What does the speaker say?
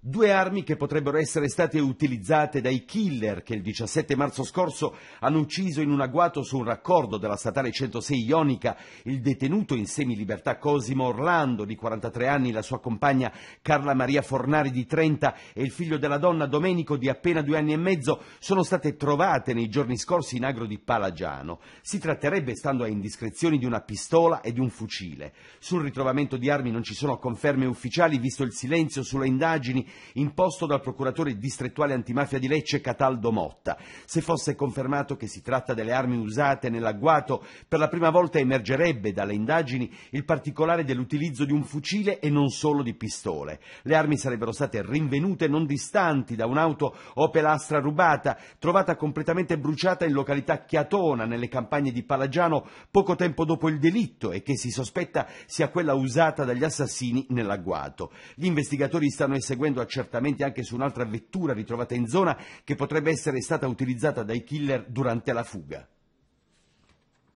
Due armi che potrebbero essere state utilizzate dai killer che il 17 marzo scorso hanno ucciso in un agguato su un raccordo della statale 106 Ionica il detenuto in semilibertà Cosimo Orlando di 43 anni, la sua compagna Carla Maria Fornari di 30 e il figlio della donna Domenico di appena due anni e mezzo sono state trovate nei giorni scorsi in agro di Palagiano. Si tratterebbe, stando a indiscrezioni, di una pistola e di un fucile. Sul ritrovamento di armi non ci sono conferme ufficiali visto il silenzio sulle indagini imposto dal procuratore distrettuale antimafia di Lecce Cataldo Motta. Se fosse confermato che si tratta delle armi usate nell'agguato, per la prima volta emergerebbe dalle indagini il particolare dell'utilizzo di un fucile e non solo di pistole. Le armi sarebbero state rinvenute non distanti da un'auto Opel Astra rubata, trovata completamente bruciata in località Chiatona, nelle campagne di Palagiano, poco tempo dopo il delitto e che si sospetta sia quella usata dagli assassini nell'agguato. Gli investigatori stanno eseguendo facendo accertamenti anche su un'altra vettura ritrovata in zona che potrebbe essere stata utilizzata dai killer durante la fuga.